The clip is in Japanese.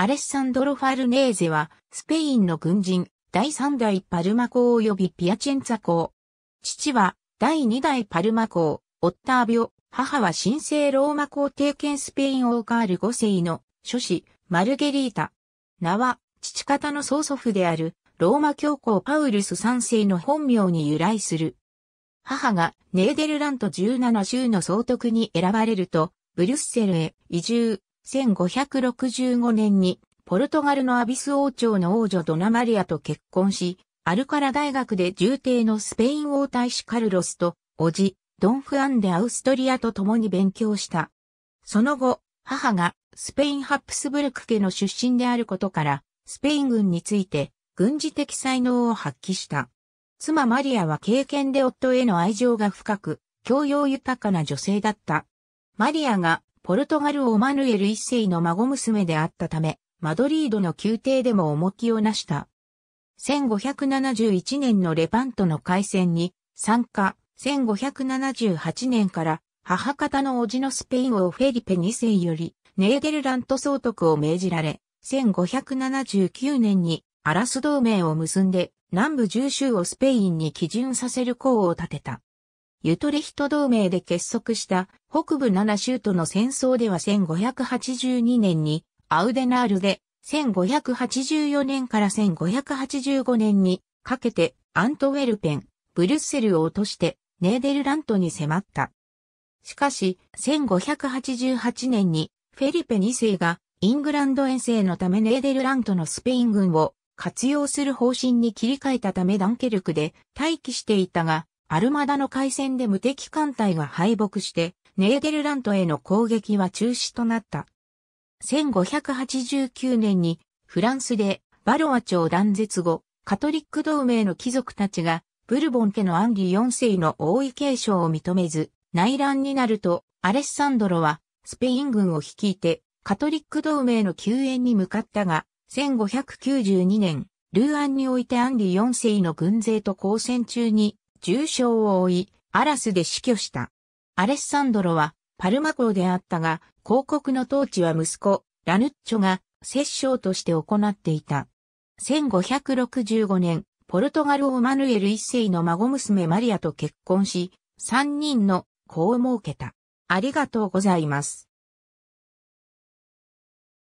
アレッサンドロ・ファルネーゼは、スペインの軍人、第3代パルマ公及びピアチェンツァ公。父は、第2代パルマ公、オッタービョ、母は神聖ローマ皇帝兼スペイン王カール5世の、諸子、マルゲリータ。名は、父方の曽祖父である、ローマ教皇パウルス3世の本名に由来する。母がネーデルラント17州の総督に選ばれると、ブリュッセルへ移住。1565年にポルトガルのアビス王朝の王女ドナマリアと結婚し、アルカラ大学で重帝のスペイン王太子カルロスと、叔父、ドン・フアン・デ・アウストリアと共に勉強した。その後、母がスペイン・ハプスブルク家の出身であることから、スペイン軍について軍事的才能を発揮した。妻マリアは経験で夫への愛情が深く、教養豊かな女性だった。マリアがポルトガル・オマヌエル一世の孫娘であったため、マドリードの宮廷でも重きをなした。1571年のレパントの海戦に参加、1578年から母方の叔父のスペイン王フェリペ二世よりネーデルラント総督を命じられ、1579年にアラス同盟を結んで南部重州をスペインに基準させる功を立てた。ユトレヒト同盟で結束した北部7州との戦争では1582年にアウデナールで1584年から1585年にかけてアントウェルペン、ブリュッセルを落としてネーデルラントに迫った。しかし1588年にフェリペ2世がイングランド遠征のためネーデルラントのスペイン軍を活用する方針に切り替えたためダンケルクで待機していたが、アルマダの海戦で無敵艦隊が敗北して、ネーデルラントへの攻撃は中止となった。1589年にフランスでバロア朝断絶後、カトリック同盟の貴族たちがブルボン家のアンリ4世の王位継承を認めず、内乱になるとアレッサンドロはスペイン軍を率いてカトリック同盟の救援に向かったが、1592年、ルーアンにおいてアンリ4世の軍勢と交戦中に重傷を負い、アラスで死去した。アレッサンドロはパルマ公であったが、広告の統治は息子、ラヌッチョが摂政として行っていた。1565年、ポルトガル王マヌエル一世の孫娘マリアと結婚し、3人の子を設けた。ありがとうございます。